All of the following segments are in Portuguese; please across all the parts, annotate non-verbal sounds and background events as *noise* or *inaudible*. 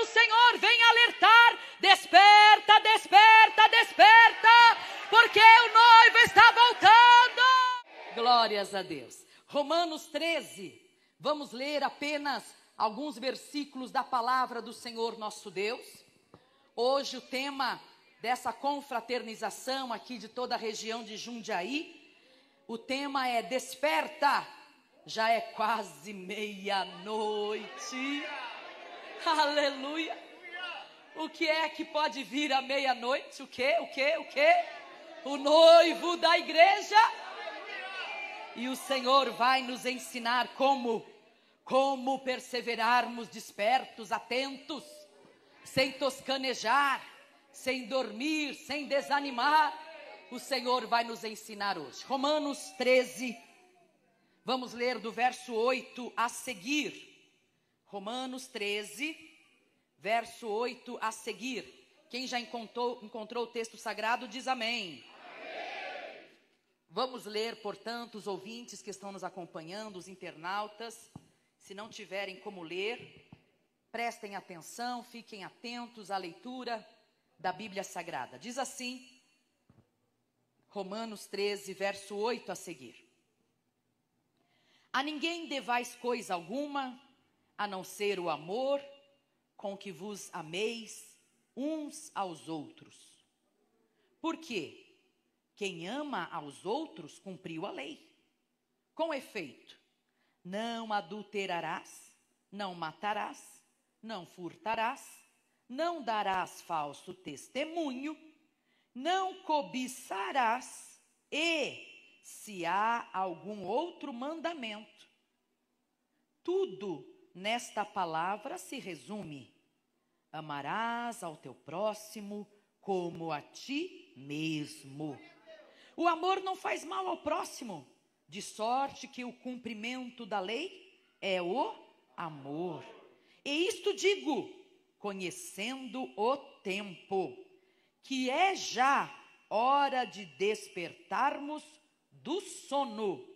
o Senhor vem alertar: desperta, desperta, desperta, porque o noivo está voltando. Glórias a Deus. Romanos 13, vamos ler apenas alguns versículos da palavra do Senhor nosso Deus. Hoje o tema dessa confraternização aqui de toda a região de Jundiaí, o tema é Desperta, já é quase meia-noite. *laughs* Aleluia. O que é que pode vir à meia-noite? O que? O que? O que? O noivo da igreja. E o Senhor vai nos ensinar como como perseverarmos despertos, atentos, sem toscanejar, sem dormir, sem desanimar. O Senhor vai nos ensinar hoje. Romanos 13, vamos ler do verso 8 a seguir. Romanos 13, verso 8 a seguir. Quem já encontrou, encontrou o texto sagrado diz amém. amém. Vamos ler, portanto, os ouvintes que estão nos acompanhando, os internautas. Se não tiverem como ler, prestem atenção, fiquem atentos à leitura da Bíblia Sagrada. Diz assim, Romanos 13, verso 8 a seguir: A ninguém devais coisa alguma a não ser o amor com que vos ameis uns aos outros. Porque quem ama aos outros cumpriu a lei. Com efeito, não adulterarás, não matarás, não furtarás, não darás falso testemunho, não cobiçarás e se há algum outro mandamento. Tudo nesta palavra se resume: amarás ao teu próximo como a ti mesmo. O amor não faz mal ao próximo, de sorte que o cumprimento da lei é o amor. E isto digo, conhecendo o tempo, que é já hora de despertarmos do sono,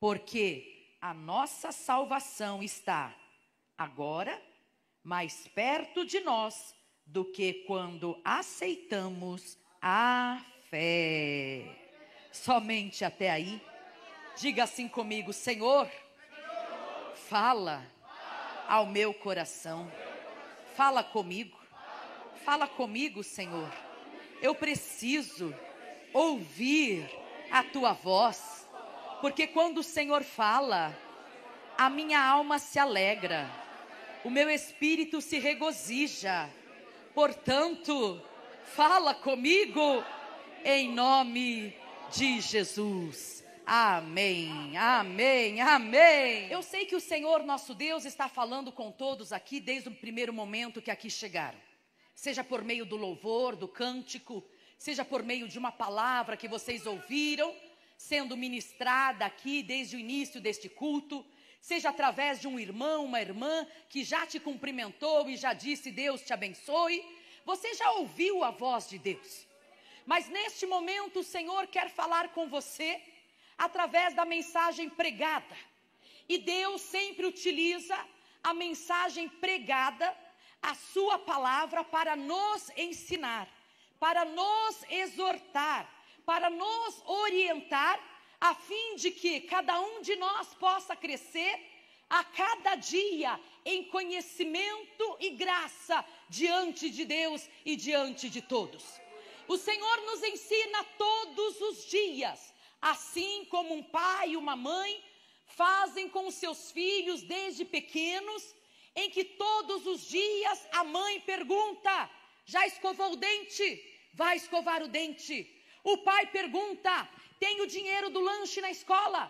porque a nossa salvação está agora mais perto de nós do que quando aceitamos a fé. Somente até aí. Diga assim comigo, Senhor, fala ao meu coração. Fala comigo. Fala comigo, Senhor. Eu preciso ouvir a tua voz, porque quando o Senhor fala, a minha alma se alegra o meu espírito se regozija. Portanto, fala comigo em nome de Jesus. Amém, amém, amém. Eu sei que o Senhor nosso Deus está falando com todos aqui desde o primeiro momento que aqui chegaram. Seja por meio do louvor, do cântico, seja por meio de uma palavra que vocês ouviram, sendo ministrada aqui desde o início deste culto, seja através de um irmão, uma irmã que já te cumprimentou e já disse Deus te abençoe. Você já ouviu a voz de Deus. Mas neste momento o Senhor quer falar com você através da mensagem pregada. E Deus sempre utiliza a mensagem pregada, a sua palavra, para nos ensinar, para nos exortar, para nos orientar a fim de que cada um de nós possa crescer a cada dia em conhecimento e graça diante de Deus e diante de todos. O Senhor nos ensina todos os dias, assim como um pai e uma mãe fazem com seus filhos desde pequenos, em que todos os dias a mãe pergunta: já escovou o dente? Vai escovar o dente. O pai pergunta: tem o dinheiro do lanche na escola.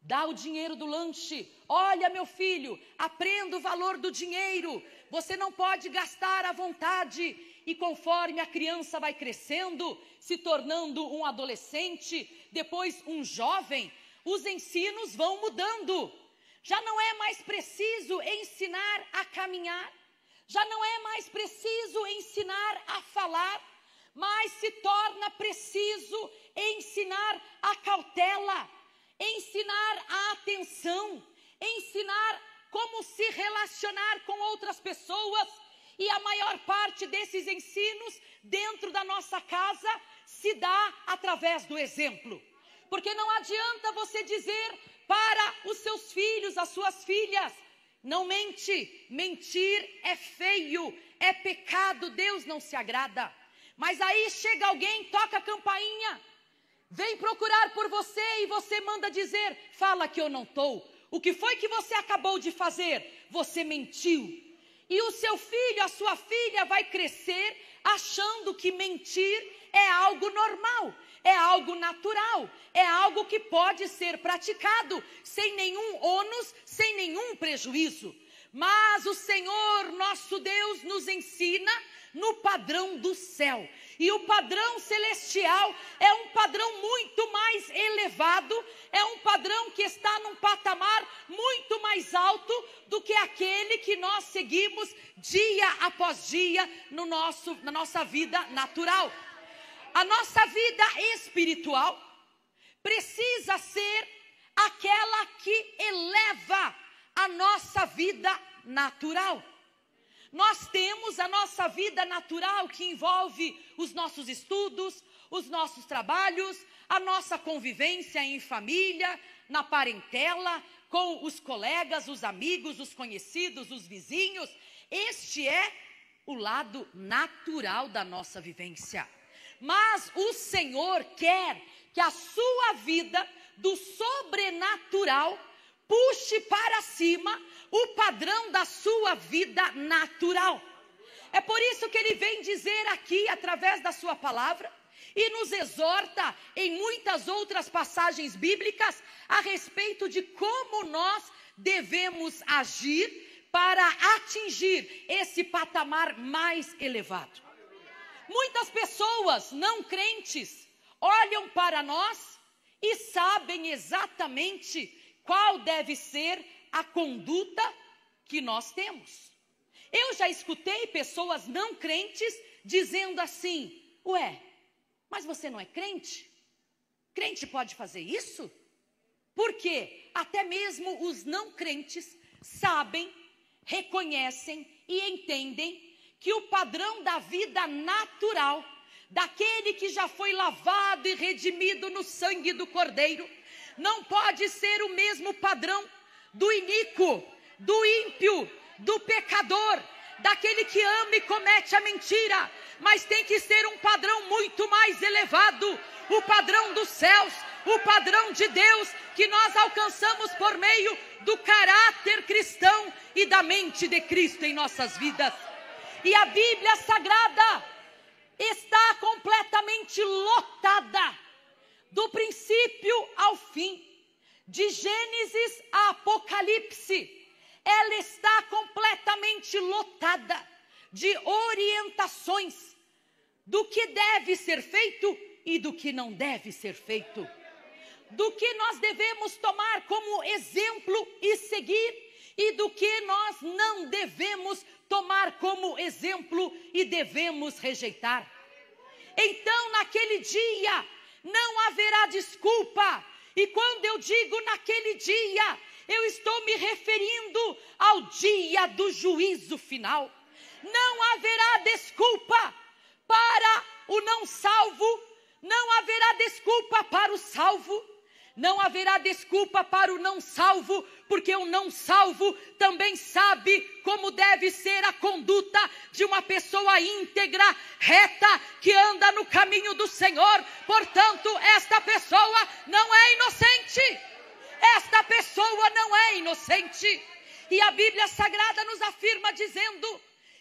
Dá o dinheiro do lanche. Olha, meu filho, aprenda o valor do dinheiro. Você não pode gastar à vontade. E conforme a criança vai crescendo, se tornando um adolescente, depois um jovem, os ensinos vão mudando. Já não é mais preciso ensinar a caminhar, já não é mais preciso ensinar a falar, mas se torna preciso ensinar a cautela, ensinar a atenção, ensinar como se relacionar com outras pessoas. E a maior parte desses ensinos dentro da nossa casa se dá através do exemplo. Porque não adianta você dizer para os seus filhos, as suas filhas, não mente, mentir é feio, é pecado, Deus não se agrada. Mas aí chega alguém, toca a campainha, Vem procurar por você e você manda dizer: fala que eu não estou. O que foi que você acabou de fazer? Você mentiu. E o seu filho, a sua filha vai crescer achando que mentir é algo normal, é algo natural, é algo que pode ser praticado sem nenhum ônus, sem nenhum prejuízo. Mas o Senhor, nosso Deus, nos ensina no padrão do céu. E o padrão celestial é um padrão muito mais elevado, é um padrão que está num patamar muito mais alto do que aquele que nós seguimos dia após dia no nosso, na nossa vida natural. A nossa vida espiritual precisa ser aquela que eleva a nossa vida natural. Nós temos a nossa vida natural que envolve os nossos estudos, os nossos trabalhos, a nossa convivência em família, na parentela, com os colegas, os amigos, os conhecidos, os vizinhos. Este é o lado natural da nossa vivência. Mas o Senhor quer que a sua vida do sobrenatural puxe para cima o padrão da sua vida natural. É por isso que ele vem dizer aqui, através da sua palavra, e nos exorta em muitas outras passagens bíblicas a respeito de como nós devemos agir para atingir esse patamar mais elevado. Muitas pessoas não crentes olham para nós e sabem exatamente qual deve ser a conduta que nós temos. Eu já escutei pessoas não crentes dizendo assim: Ué, mas você não é crente? Crente pode fazer isso? Porque até mesmo os não crentes sabem, reconhecem e entendem que o padrão da vida natural, daquele que já foi lavado e redimido no sangue do Cordeiro, não pode ser o mesmo padrão do iníquo, do ímpio, do pecador, daquele que ama e comete a mentira, mas tem que ser um padrão muito mais elevado o padrão dos céus, o padrão de Deus que nós alcançamos por meio do caráter cristão e da mente de Cristo em nossas vidas. E a Bíblia Sagrada está completamente lotada do princípio ao fim, de Gênesis a Apocalipse, ela está completamente lotada de orientações do que deve ser feito e do que não deve ser feito, do que nós devemos tomar como exemplo e seguir e do que nós não devemos tomar como exemplo e devemos rejeitar. Então, naquele dia, não haverá desculpa. E quando eu digo naquele dia, eu estou me referindo ao dia do juízo final. Não haverá desculpa para o não salvo, não haverá desculpa para o salvo não haverá desculpa para o não salvo, porque o não salvo também sabe como deve ser a conduta de uma pessoa íntegra, reta, que anda no caminho do Senhor. Portanto, esta pessoa não é inocente. Esta pessoa não é inocente. E a Bíblia Sagrada nos afirma dizendo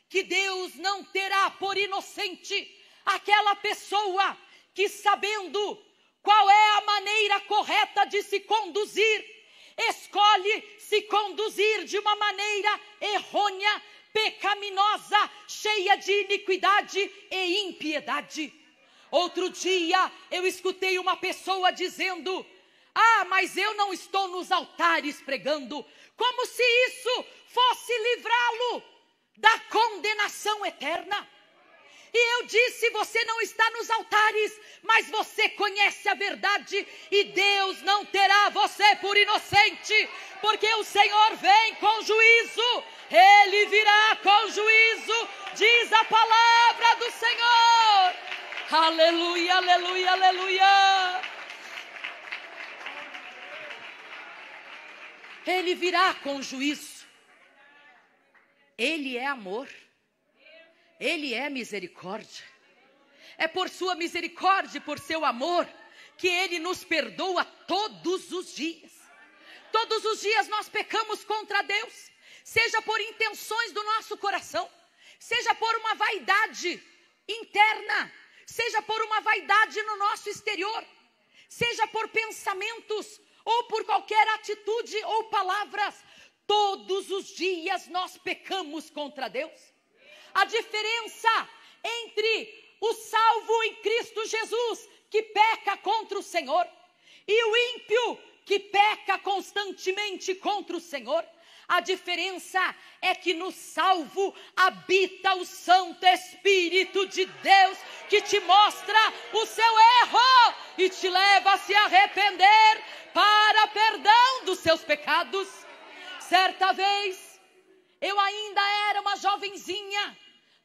que Deus não terá por inocente aquela pessoa que, sabendo qual é a maneira correta de se conduzir? Escolhe se conduzir de uma maneira errônea, pecaminosa, cheia de iniquidade e impiedade. Outro dia eu escutei uma pessoa dizendo: Ah, mas eu não estou nos altares pregando, como se isso fosse livrá-lo da condenação eterna. E eu disse: você não está nos altares, mas você conhece a verdade, e Deus não terá você por inocente, porque o Senhor vem com juízo, ele virá com juízo, diz a palavra do Senhor. Aleluia, aleluia, aleluia. Ele virá com juízo. Ele é amor. Ele é misericórdia. É por sua misericórdia e por seu amor que ele nos perdoa todos os dias. Todos os dias nós pecamos contra Deus, seja por intenções do nosso coração, seja por uma vaidade interna, seja por uma vaidade no nosso exterior, seja por pensamentos ou por qualquer atitude ou palavras. Todos os dias nós pecamos contra Deus a diferença entre o salvo em Cristo Jesus, que peca contra o Senhor, e o ímpio, que peca constantemente contra o Senhor. A diferença é que no salvo habita o Santo Espírito de Deus que te mostra o seu erro e te leva a se arrepender para perdão dos seus pecados. Certa vez, eu ainda era uma jovenzinha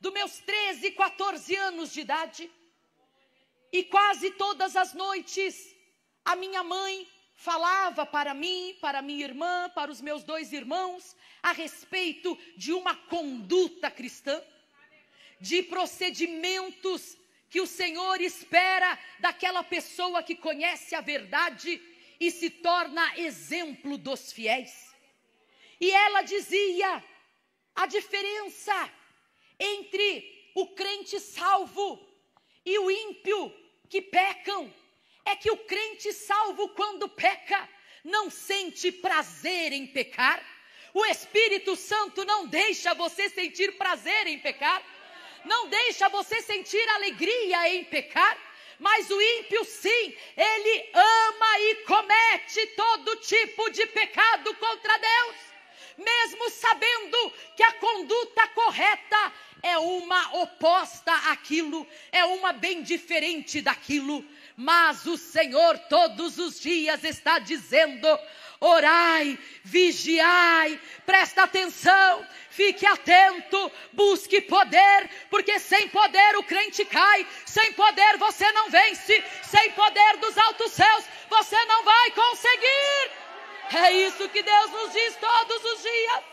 dos meus 13, 14 anos de idade. E quase todas as noites, a minha mãe falava para mim, para minha irmã, para os meus dois irmãos, a respeito de uma conduta cristã, de procedimentos que o Senhor espera daquela pessoa que conhece a verdade e se torna exemplo dos fiéis. E ela dizia: a diferença entre o crente salvo e o ímpio que pecam é que o crente salvo, quando peca, não sente prazer em pecar. O Espírito Santo não deixa você sentir prazer em pecar, não deixa você sentir alegria em pecar. Mas o ímpio, sim, ele ama e comete todo tipo de pecado contra Deus mesmo sabendo que a conduta correta é uma oposta àquilo, é uma bem diferente daquilo. Mas o Senhor todos os dias está dizendo: orai, vigiai, presta atenção, fique atento, busque poder, porque sem poder o crente cai, sem poder você não vence, sem poder dos altos céus você não vai conseguir. É isso que Deus nos diz todos os dias.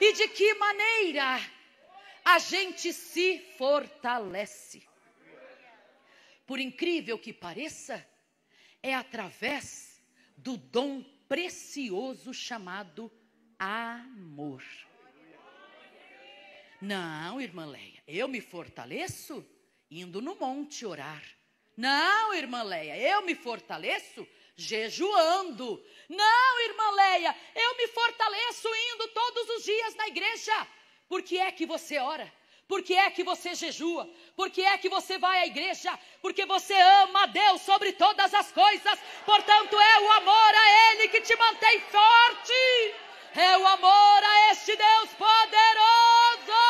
E de que maneira a gente se fortalece? Por incrível que pareça, é através do dom precioso chamado amor. Não, irmã Leia, eu me fortaleço indo no monte orar não, irmã Leia, eu me fortaleço jejuando. Não, irmã Leia, eu me fortaleço indo todos os dias na igreja. Por que é que você ora? Por que é que você jejua? Por que é que você vai à igreja? Porque você ama a Deus sobre todas as coisas. Portanto, é o amor a Ele que te mantém forte. É o amor a este Deus poderoso.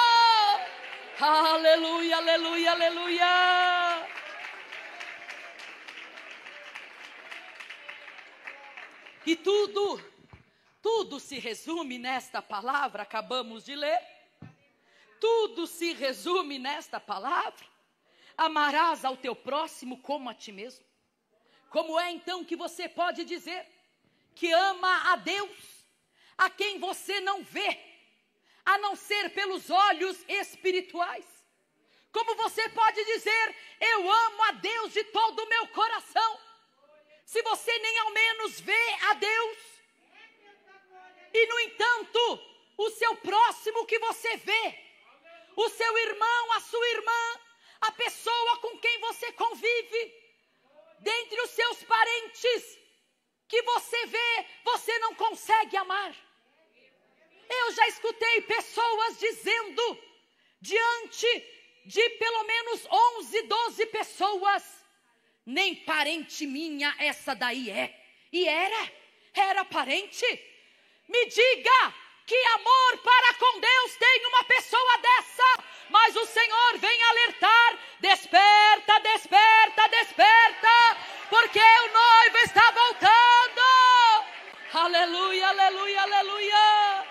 Aleluia, aleluia, aleluia. E tudo, tudo se resume nesta palavra, acabamos de ler. Tudo se resume nesta palavra. Amarás ao teu próximo como a ti mesmo. Como é então que você pode dizer que ama a Deus, a quem você não vê, a não ser pelos olhos espirituais? Como você pode dizer, eu amo a Deus de todo o meu coração? se você nem ao menos vê a Deus. E, no entanto, o seu próximo que você vê, o seu irmão, a sua irmã, a pessoa com quem você convive, dentre os seus parentes, que você vê, você não consegue amar. Eu já escutei pessoas dizendo, diante de pelo menos 11, 12 pessoas, nem parente minha essa daí é. E era, era parente. Me diga que amor para com Deus tem uma pessoa dessa. Mas o Senhor vem alertar: desperta, desperta, desperta, porque o noivo está voltando. Aleluia, aleluia, aleluia.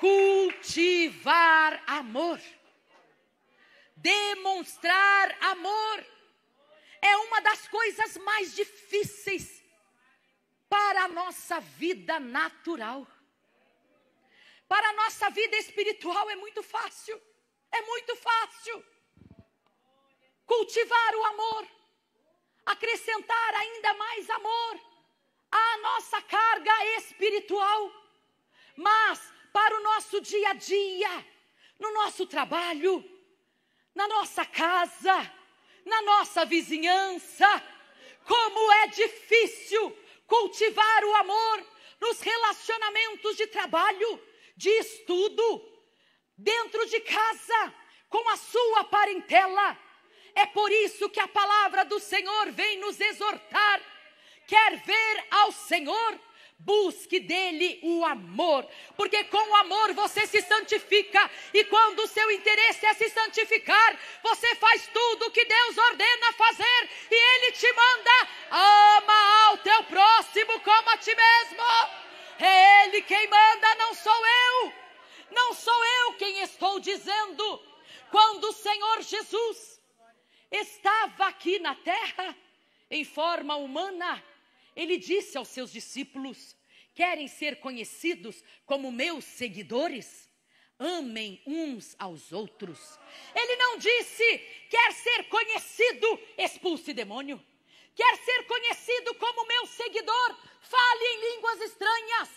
Cultivar amor. Demonstrar amor é uma das coisas mais difíceis para a nossa vida natural. Para a nossa vida espiritual é muito fácil. É muito fácil cultivar o amor, acrescentar ainda mais amor à nossa carga espiritual. Mas para o nosso dia a dia, no nosso trabalho, na nossa casa, na nossa vizinhança. Como é difícil cultivar o amor nos relacionamentos de trabalho, de estudo, dentro de casa, com a sua parentela. É por isso que a palavra do Senhor vem nos exortar. Quer ver ao Senhor? Busque dele o amor, porque com o amor você se santifica, e quando o seu interesse é se santificar, você faz tudo o que Deus ordena fazer, e ele te manda: ama ao teu próximo como a ti mesmo. É ele quem manda, não sou eu. Não sou eu quem estou dizendo. Quando o Senhor Jesus estava aqui na terra, em forma humana, ele disse aos seus discípulos: Querem ser conhecidos como meus seguidores? Amem uns aos outros. Ele não disse: Quer ser conhecido? Expulse demônio. Quer ser conhecido como meu seguidor? Fale em línguas estranhas.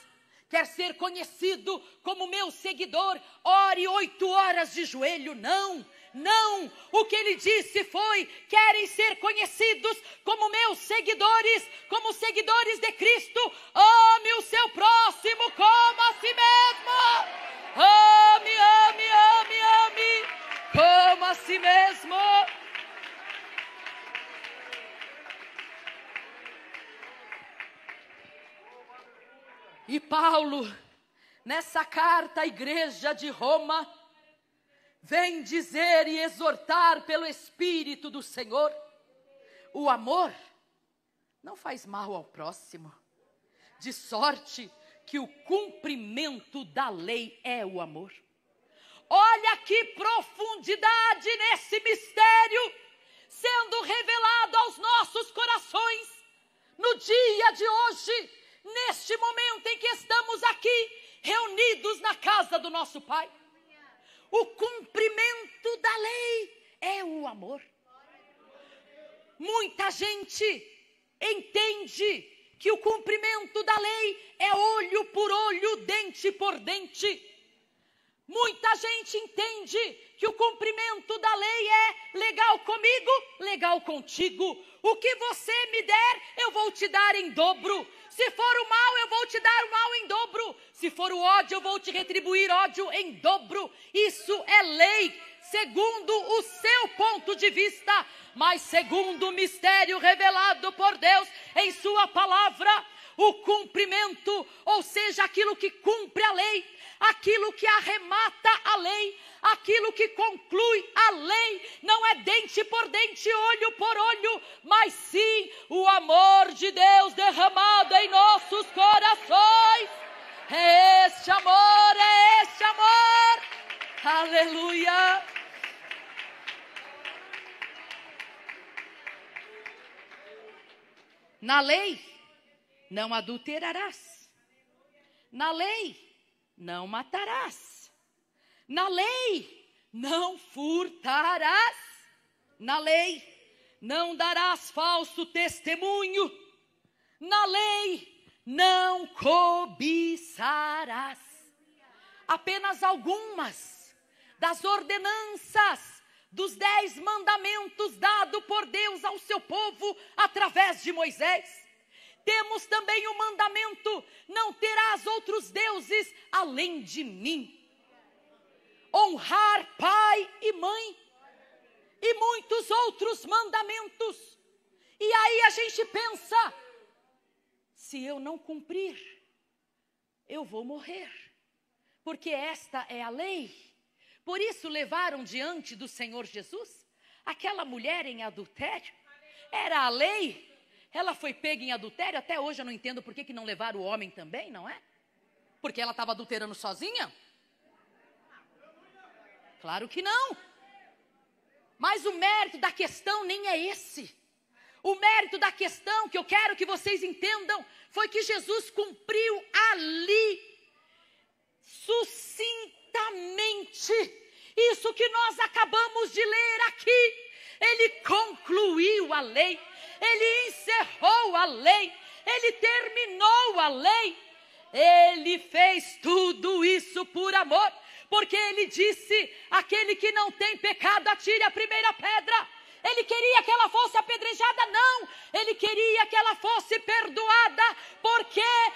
Quer ser conhecido como meu seguidor? Ore oito horas de joelho? Não. Não! O que ele disse foi: querem ser conhecidos como meus seguidores, como seguidores de Cristo. Ame o seu próximo como a si mesmo. Ame, ame, ame, ame, como a si mesmo. E Paulo, nessa carta à igreja de Roma, vem dizer e exortar pelo Espírito do Senhor. O amor não faz mal ao próximo, de sorte que o cumprimento da lei é o amor. Olha que profundidade nesse mistério sendo revelado aos nossos corações no dia de hoje, neste momento em que estamos aqui reunidos na casa do nosso Pai o cumprimento da lei é o amor. Muita gente entende que o cumprimento da lei é olho por olho, dente por dente. Muita gente entende que o cumprimento da lei é legal comigo, legal contigo. O que você me der, eu vou te dar em dobro. Se for o mal, eu vou te dar o mal em dobro. Se for o ódio, eu vou te retribuir ódio em dobro. Isso é lei, segundo o seu ponto de vista, mas segundo o mistério revelado por Deus em Sua palavra, o cumprimento, ou seja, aquilo que cumpre a lei, aquilo que arremata a lei, aquilo que conclui a lei, não é dente por dente, olho por olho, mas sim o amor de Deus derramado em nossos corações. É este amor, é este amor. Aleluia. Na lei, não adulterarás. Na lei, não matarás. Na lei, não furtarás. Na lei, não darás falso testemunho. Na lei, não cobiçarás. Apenas algumas das ordenanças dos dez mandamentos dado por Deus ao seu povo através de Moisés. Temos também o mandamento: não terás outros deuses além de mim. Honrar pai e mãe. E muitos outros mandamentos. E aí a gente pensa, se eu não cumprir, eu vou morrer, porque esta é a lei. Por isso levaram diante do Senhor Jesus aquela mulher em adultério. Era a lei. Ela foi pega em adultério. Até hoje eu não entendo por que, que não levaram o homem também, não é? Porque ela estava adulterando sozinha? Claro que não. Mas o mérito da questão nem é esse. O mérito da questão que eu quero que vocês entendam foi que Jesus cumpriu ali sucintamente isso que nós acabamos de ler aqui. Ele concluiu a lei, ele encerrou a lei, ele terminou a lei. Ele fez tudo isso por amor, porque ele disse: aquele que não tem pecado, atire a primeira pedra ele queria que ela fosse apedrejada, não. Ele queria que ela fosse perdoada, porque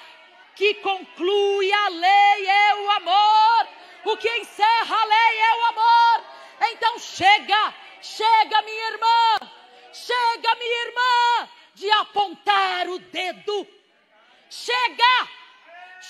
que conclui a lei é o amor. O que encerra a lei é o amor. Então chega, chega, minha irmã, chega, minha irmã, de apontar o dedo. Chega,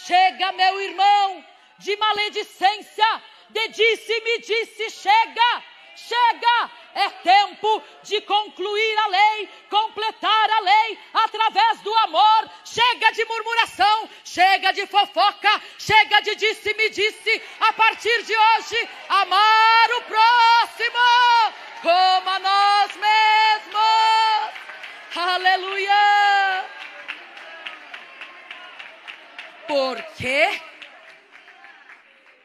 chega, meu irmão, de maledicência, de disse, me disse, chega, chega, é tempo de concluir a lei, completar a lei através do amor. Chega de murmuração, chega de fofoca, chega de disse-me disse. A partir de hoje, amar o próximo como a nós mesmos. Aleluia! quê?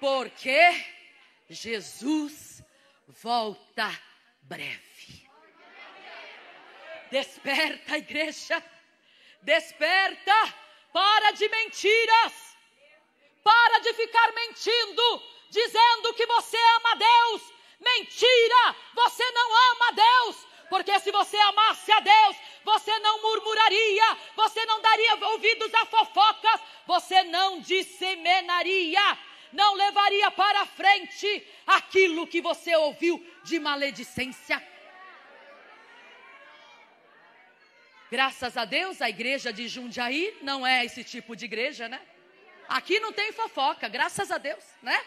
porque Jesus volta breve. Desperta, igreja. Desperta. Para de mentiras. Para de ficar mentindo, dizendo que você ama Deus. Mentira! Você não ama Deus. Porque se você amasse a Deus, você não murmuraria, você não daria ouvidos a fofocas, você não disseminaria não levaria para frente aquilo que você ouviu de maledicência. Graças a Deus, a igreja de Jundiaí não é esse tipo de igreja, né? Aqui não tem fofoca, graças a Deus, né?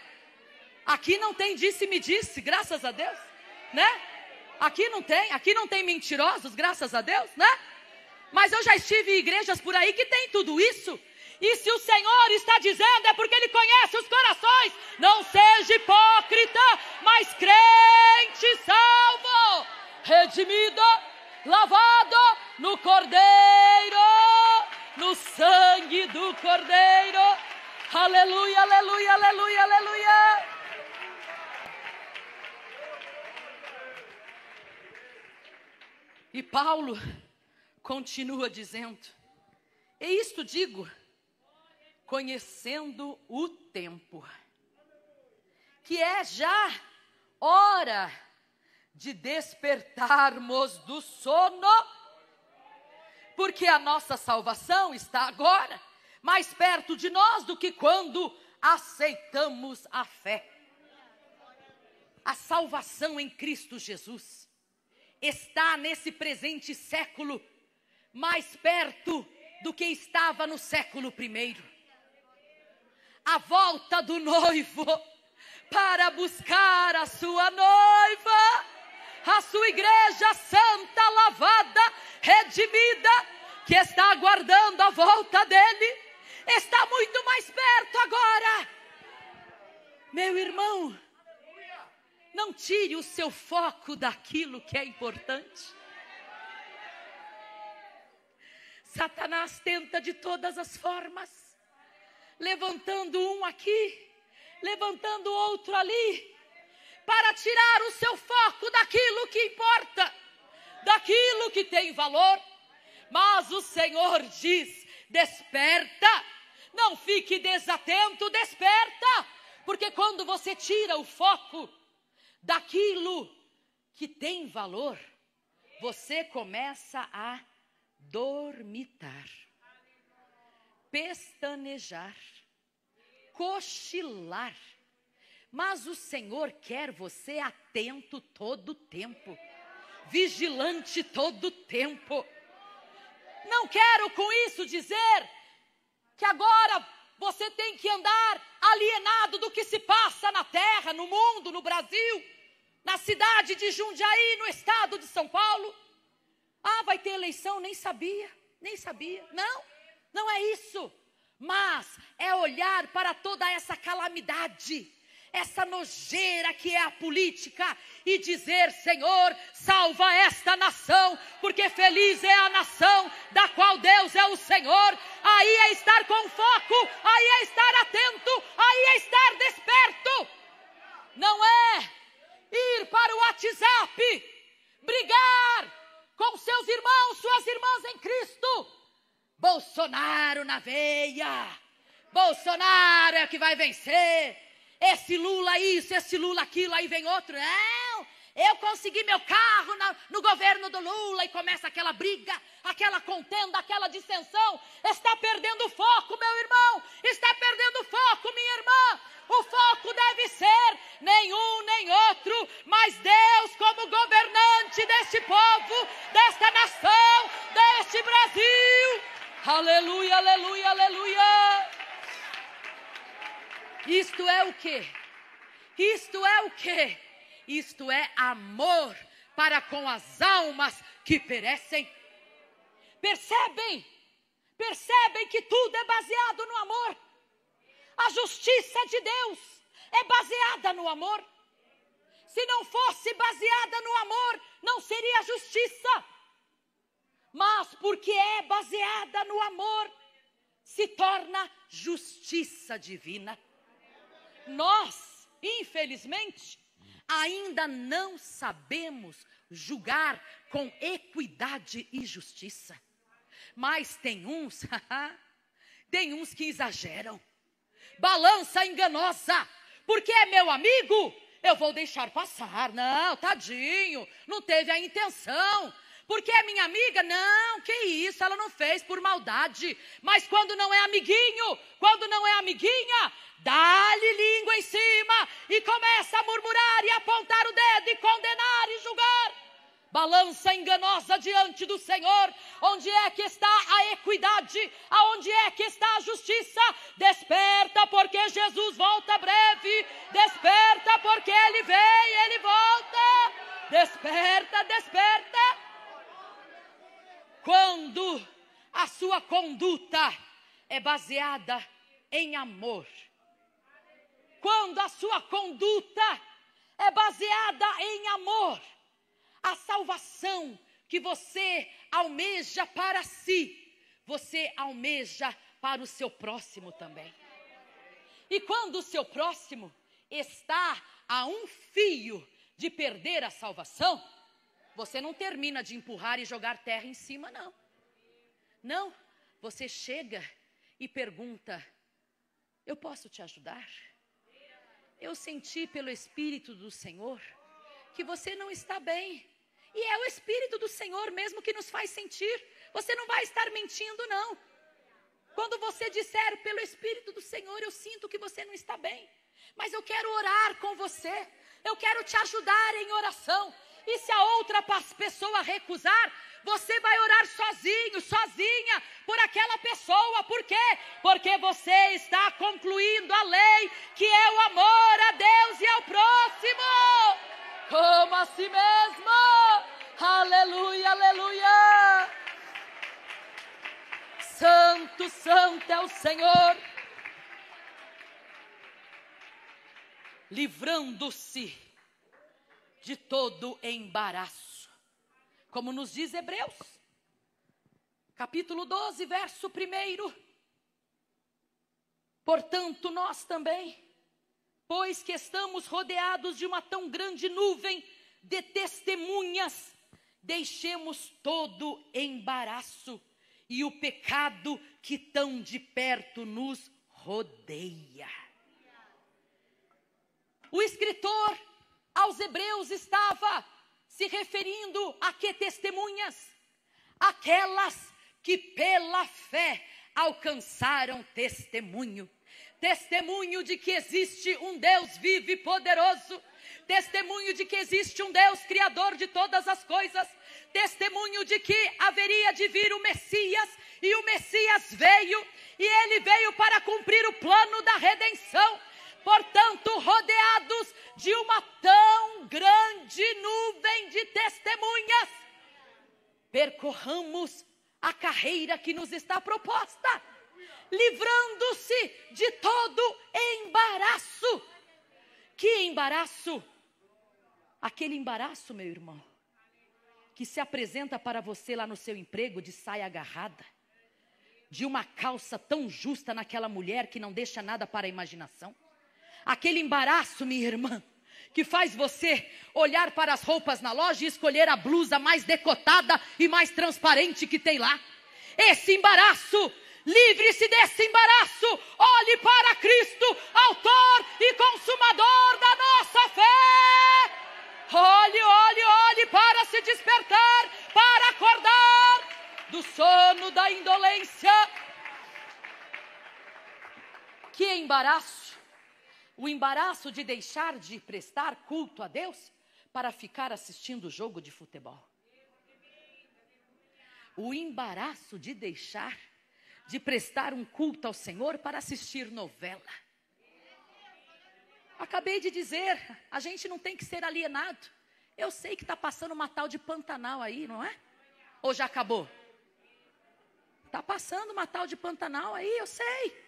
Aqui não tem disse-me disse, graças a Deus, né? Aqui não tem, aqui não tem mentirosos, graças a Deus, né? Mas eu já estive em igrejas por aí que tem tudo isso, e se o Senhor está dizendo, é porque Ele conhece os corações. Não seja hipócrita, mas crente salvo, redimido, lavado no Cordeiro, no sangue do Cordeiro. Aleluia, aleluia, aleluia, aleluia. E Paulo continua dizendo: E isto digo conhecendo o tempo, que é já hora de despertarmos do sono, porque a nossa salvação está agora mais perto de nós do que quando aceitamos a fé. A salvação em Cristo Jesus está nesse presente século mais perto do que estava no século primeiro a volta do noivo para buscar a sua noiva, a sua igreja santa, lavada, redimida, que está aguardando a volta dele, está muito mais perto agora. Meu irmão, não tire o seu foco daquilo que é importante. Satanás tenta de todas as formas levantando um aqui, levantando outro ali, para tirar o seu foco daquilo que importa, daquilo que tem valor. Mas o Senhor diz: desperta, não fique desatento, desperta, porque quando você tira o foco daquilo que tem valor, você começa a dormitar pestanejar, cochilar. Mas o Senhor quer você atento todo o tempo, vigilante todo o tempo. Não quero com isso dizer que agora você tem que andar alienado do que se passa na terra, no mundo, no Brasil, na cidade de Jundiaí, no estado de São Paulo. Ah, vai ter eleição, nem sabia, nem sabia. Não. Não é isso. Mas é olhar para toda essa calamidade, essa nojeira que é a política e dizer: Senhor, salva esta nação, porque feliz é a nação da qual Deus é o Senhor. Aí é estar com foco, aí é estar atento, aí é estar desperto. Não é ir para o WhatsApp, brigar com seus irmãos, suas irmãs em Cristo Bolsonaro na veia. Bolsonaro é que vai vencer. Esse Lula isso, esse Lula aquilo, aí vem outro. Não, eu consegui meu carro na, no governo do Lula e começa aquela briga, aquela contenda, aquela dissensão. Está perdendo o foco, meu irmão. Está perdendo o foco, minha irmã. O foco deve ser nenhum nem outro, mas Deus como governante deste povo, desta nação, deste Brasil. Aleluia, aleluia, aleluia. Isto é o que? Isto é o que? Isto é amor para com as almas que perecem. Percebem? Percebem que tudo é baseado no amor. A justiça de Deus é baseada no amor. Se não fosse baseada no amor, não seria justiça mas porque é baseada no amor, se torna justiça divina. Nós, infelizmente, ainda não sabemos julgar com equidade e justiça. Mas tem uns, *laughs* tem uns que exageram. Balança enganosa, porque é meu amigo, eu vou deixar passar. Não, tadinho, não teve a intenção. Porque é minha amiga? Não, que isso, ela não fez por maldade. Mas quando não é amiguinho, quando não é amiguinha, dá-lhe língua em cima e começa a murmurar e apontar o dedo e condenar e julgar balança enganosa diante do Senhor. Onde é que está a equidade? Aonde é que está a justiça? Desperta, porque Jesus volta breve. Desperta, porque Ele vem, Ele volta. Desperta, desperta quando a sua conduta é baseada em amor. Quando a sua conduta é baseada em amor, a salvação que você almeja para si, você almeja para o seu próximo também. E quando o seu próximo está a um fio de perder a salvação, você não termina de empurrar e jogar terra em cima, não. Não, você chega e pergunta: Eu posso te ajudar? Eu senti pelo Espírito do Senhor que você não está bem. E é o Espírito do Senhor mesmo que nos faz sentir. Você não vai estar mentindo, não. Quando você disser pelo Espírito do Senhor, eu sinto que você não está bem, mas eu quero orar com você, eu quero te ajudar em oração, e se a outra pessoa recusar, você vai orar sozinho, sozinha, por aquela pessoa. Por quê? Porque você está concluindo a lei, que é o amor a Deus e ao próximo. Como a si mesmo. Aleluia, aleluia. Santo, santo é o Senhor. Livrando-se de todo embaraço. Como nos diz Hebreus, capítulo 12, verso 1. Portanto, nós também, pois que estamos rodeados de uma tão grande nuvem de testemunhas, deixemos todo embaraço e o pecado que tão de perto nos rodeia. O escritor aos hebreus estava se referindo a que testemunhas? Aquelas que pela fé alcançaram testemunho. Testemunho de que existe um Deus vivo e poderoso. Testemunho de que existe um Deus criador de todas as coisas. Testemunho de que haveria de vir o Messias. E o Messias veio. E ele veio para cumprir o plano da redenção Portanto, rodeados de uma tão grande nuvem de testemunhas, percorramos a carreira que nos está proposta, livrando-se de todo embaraço. Que embaraço? Aquele embaraço, meu irmão, que se apresenta para você lá no seu emprego de saia agarrada, de uma calça tão justa naquela mulher que não deixa nada para a imaginação aquele embaraço, minha irmã, que faz você olhar para as roupas na loja e escolher a blusa mais decotada e mais transparente que tem lá. Esse embaraço, livre-se desse embaraço, olhe para Cristo, Autor e Consumador da nossa fé. Olhe, olhe, olhe para se despertar, para acordar do sono da indolência. Que embaraço! o embaraço de deixar de prestar culto a Deus para ficar assistindo o jogo de futebol. O embaraço de deixar de prestar um culto ao Senhor para assistir novela. Acabei de dizer, a gente não tem que ser alienado. Eu sei que está passando uma tal de Pantanal aí, não é? Ou já acabou? Está passando uma tal de Pantanal aí, eu sei.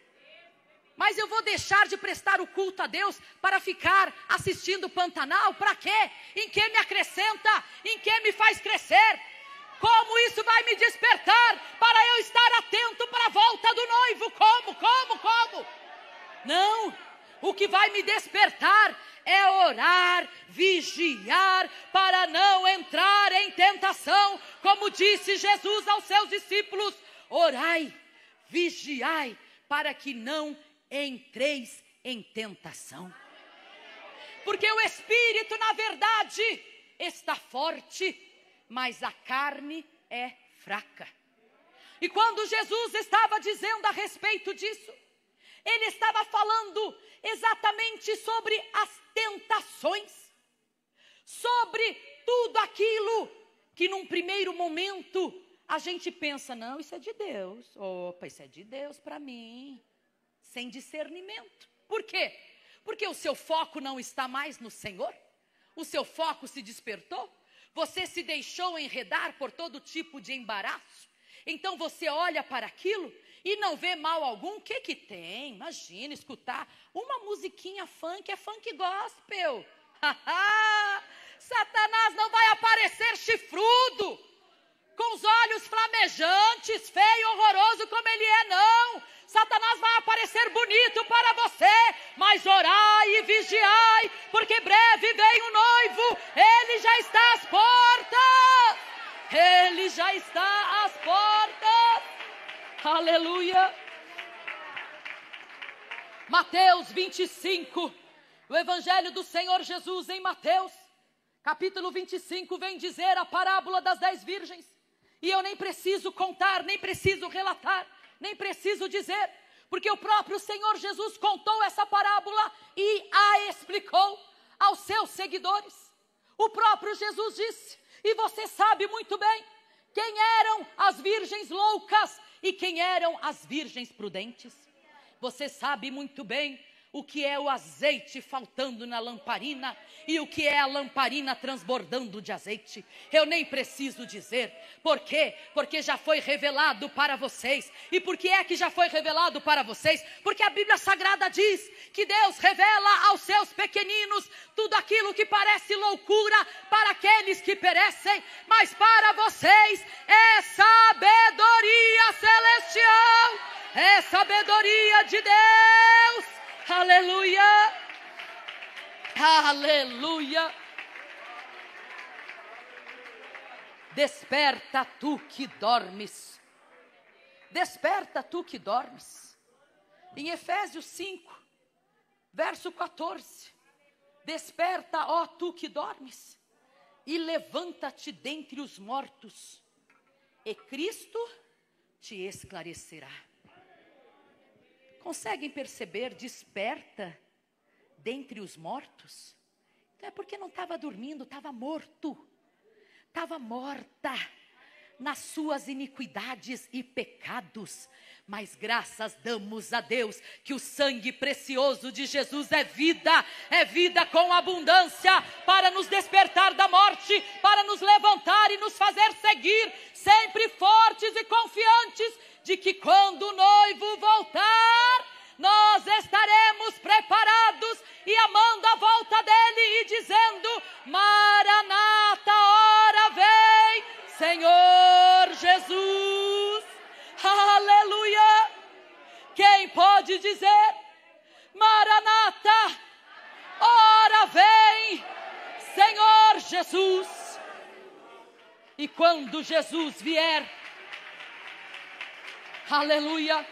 Mas eu vou deixar de prestar o culto a Deus para ficar assistindo o Pantanal? Para quê? Em que me acrescenta? Em que me faz crescer? Como isso vai me despertar para eu estar atento para a volta do noivo? Como, como, como? Não, o que vai me despertar é orar, vigiar, para não entrar em tentação, como disse Jesus aos seus discípulos: orai, vigiai, para que não entreis em tentação. Porque o espírito, na verdade, está forte, mas a carne é fraca. E quando Jesus estava dizendo a respeito disso, ele estava falando exatamente sobre as tentações, sobre tudo aquilo que num primeiro momento a gente pensa, não, isso é de Deus. Opa, isso é de Deus para mim sem discernimento. Por quê? Porque o seu foco não está mais no Senhor? O seu foco se despertou? Você se deixou enredar por todo tipo de embaraço? Então você olha para aquilo e não vê mal algum. O que que tem? Imagina escutar uma musiquinha funk, é funk gospel. *laughs* Satanás não vai aparecer chifrudo, com os olhos flamejantes, feio, horroroso Satanás vai aparecer bonito para você, mas orai e vigiai, porque breve vem o noivo, ele já está às portas. Ele já está às portas. Aleluia. Mateus 25, o Evangelho do Senhor Jesus em Mateus, capítulo 25, vem dizer a parábola das dez virgens. E eu nem preciso contar, nem preciso relatar, nem preciso dizer, porque o próprio Senhor Jesus contou essa parábola e a explicou aos seus seguidores. O próprio Jesus disse, e você sabe muito bem, quem eram as virgens loucas e quem eram as virgens prudentes. Você sabe muito bem o que é o azeite faltando na lamparina e o que é a lamparina transbordando de azeite. Eu nem preciso dizer. Por quê? Porque já foi revelado para vocês. E por que é que já foi revelado para vocês? Porque a Bíblia Sagrada diz que Deus revela aos seus pequeninos tudo aquilo que parece loucura para aqueles que perecem, mas para vocês é sabedoria celestial, é sabedoria de Deus. Aleluia! Aleluia! Desperta tu que dormes. Desperta tu que dormes. Em Efésios 5, verso 14. Desperta, ó tu que dormes, e levanta-te dentre os mortos, e Cristo te esclarecerá. Conseguem perceber? Desperta dentre os mortos. Então é porque não estava dormindo, estava morto. Estava morta nas suas iniquidades e pecados. Mas graças damos a Deus que o sangue precioso de Jesus é vida, é vida com abundância, para nos despertar da morte, para nos levantar e nos fazer seguir, sempre fortes e confiantes de que quando o noivo voltar, nós estaremos preparados e amando a volta dele e dizendo: Maranata, ó dizer: Maranata, ora vem, Senhor Jesus. E quando Jesus vier, aleluia.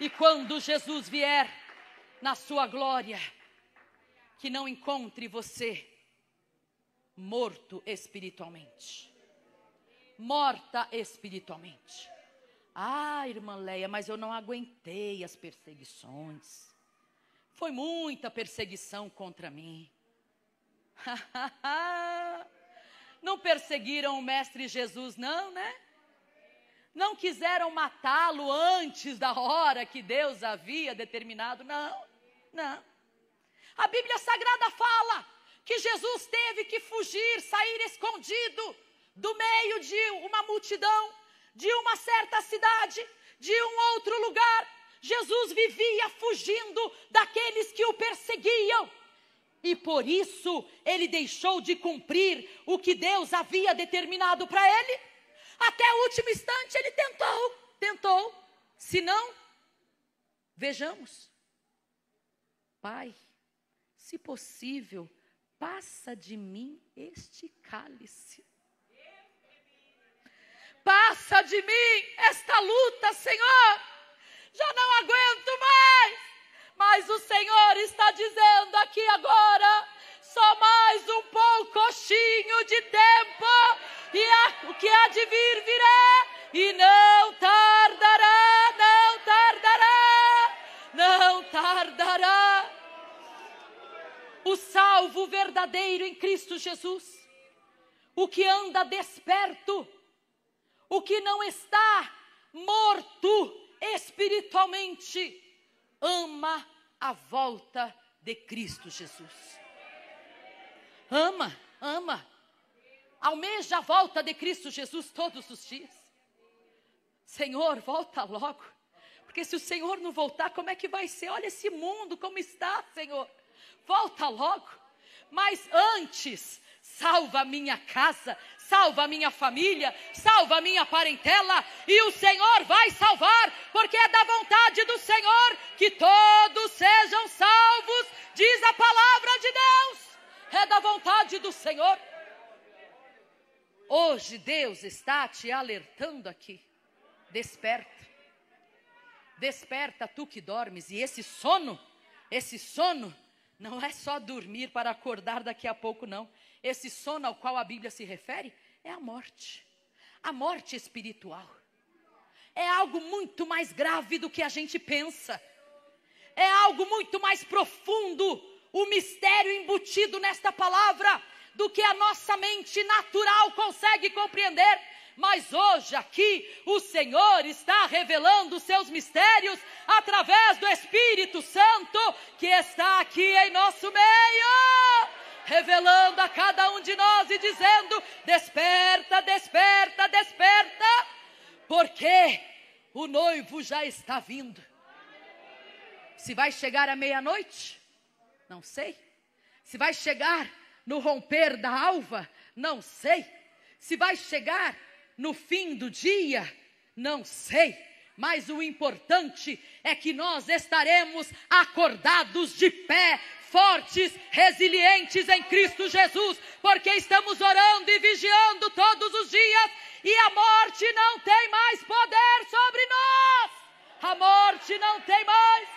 E quando Jesus vier na sua glória, que não encontre você morto espiritualmente, morta espiritualmente ah, irmã Leia, mas eu não aguentei as perseguições. Foi muita perseguição contra mim. *laughs* não perseguiram o Mestre Jesus, não, né? Não quiseram matá-lo antes da hora que Deus havia determinado, não, não. A Bíblia Sagrada fala que Jesus teve que fugir, sair escondido do meio de uma multidão de uma certa cidade, de um outro lugar. Jesus vivia fugindo daqueles que o perseguiam. E por isso ele deixou de cumprir o que Deus havia determinado para ele. Até o último instante ele tentou, tentou. Se não, vejamos. Pai, se possível, passa de mim este cálice. Passa de mim esta luta, Senhor. Já não aguento mais. Mas o Senhor está dizendo aqui agora: só mais um poucochinho de tempo, e a, o que há de vir, virá, e não tardará, não tardará, não tardará. O salvo verdadeiro em Cristo Jesus, o que anda desperto, o que não está morto espiritualmente, ama a volta de Cristo Jesus. Ama, ama. Almeja a volta de Cristo Jesus todos os dias. Senhor, volta logo. Porque se o Senhor não voltar, como é que vai ser? Olha esse mundo como está, Senhor. Volta logo. Mas antes, salva a minha casa, salva a minha família, salva a minha parentela, e o Senhor vai salvar, porque é da vontade do Senhor que todos sejam salvos, diz a palavra de Deus. É da vontade do Senhor. Hoje Deus está te alertando aqui. Desperta. Desperta tu que dormes, e esse sono, esse sono não é só dormir para acordar daqui a pouco, não. Esse sono ao qual a Bíblia se refere é a morte a morte espiritual. É algo muito mais grave do que a gente pensa. É algo muito mais profundo o mistério embutido nesta palavra do que a nossa mente natural consegue compreender mas hoje aqui o Senhor está revelando os seus mistérios através do Espírito Santo que está aqui em nosso meio. Revelando a cada um de nós e dizendo: desperta, desperta, desperta, porque o noivo já está vindo. Se vai chegar à meia-noite? Não sei. Se vai chegar no romper da alva? Não sei. Se vai chegar no fim do dia? Não sei, mas o importante é que nós estaremos acordados de pé, fortes, resilientes em Cristo Jesus, porque estamos orando e vigiando todos os dias e a morte não tem mais poder sobre nós. A morte não tem mais.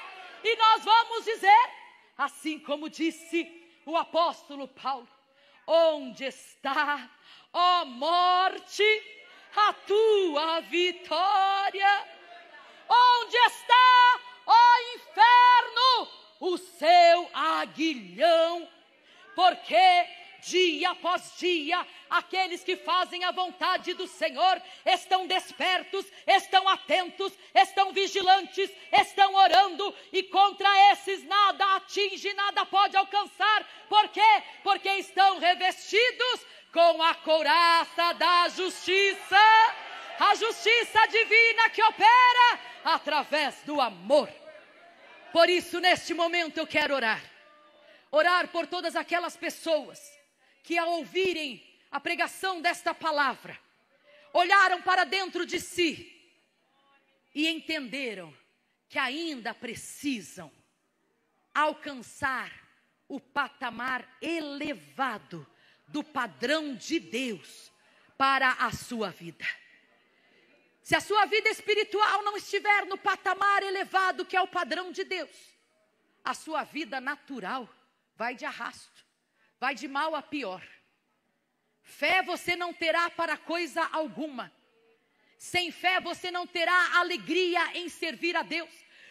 E nós vamos dizer, assim como disse o apóstolo Paulo: Onde está, ó morte? a tua vitória. Onde está, ó inferno, o seu aguilhão? Porque dia após dia, aqueles que fazem a vontade do Senhor estão despertos, estão atentos, estão vigilantes, estão orando, e contra esses nada atinge, nada pode alcançar. Por quê? Porque estão revestidos com a couraça da justiça, a justiça divina que opera através do amor. Por isso, neste momento, eu quero orar. Orar por todas aquelas pessoas que, ao ouvirem a pregação desta palavra, olharam para dentro de si e entenderam que ainda precisam alcançar o patamar elevado do padrão de Deus para a sua vida. Se a sua vida espiritual não estiver no patamar elevado que é o padrão de Deus, a sua vida natural vai de arrasto. Vai de mal a pior. Fé você não terá para coisa alguma. Sem fé você não terá alegria em servir a Deus.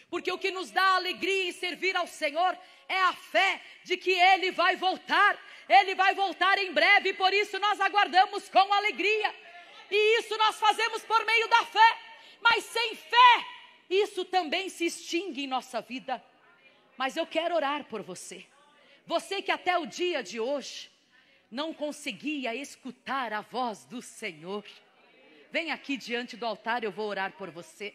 Porque o que nos dá alegria em servir ao Senhor é a fé de que Ele vai voltar. Ele vai voltar em breve e por isso nós aguardamos com alegria. E isso nós fazemos por meio da fé. Mas sem fé, isso também se extingue em nossa vida. Mas eu quero orar por você. Você que até o dia de hoje não conseguia escutar a voz do Senhor, vem aqui diante do altar, eu vou orar por você.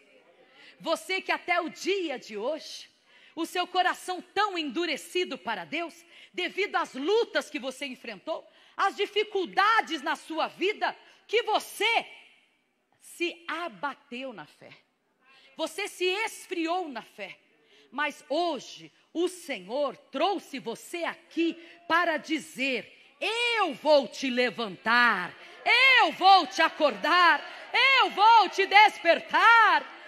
Você que até o dia de hoje, o seu coração tão endurecido para Deus, devido às lutas que você enfrentou, às dificuldades na sua vida, que você se abateu na fé, você se esfriou na fé mas hoje o Senhor trouxe você aqui para dizer: eu vou te levantar, eu vou te acordar, eu vou te despertar.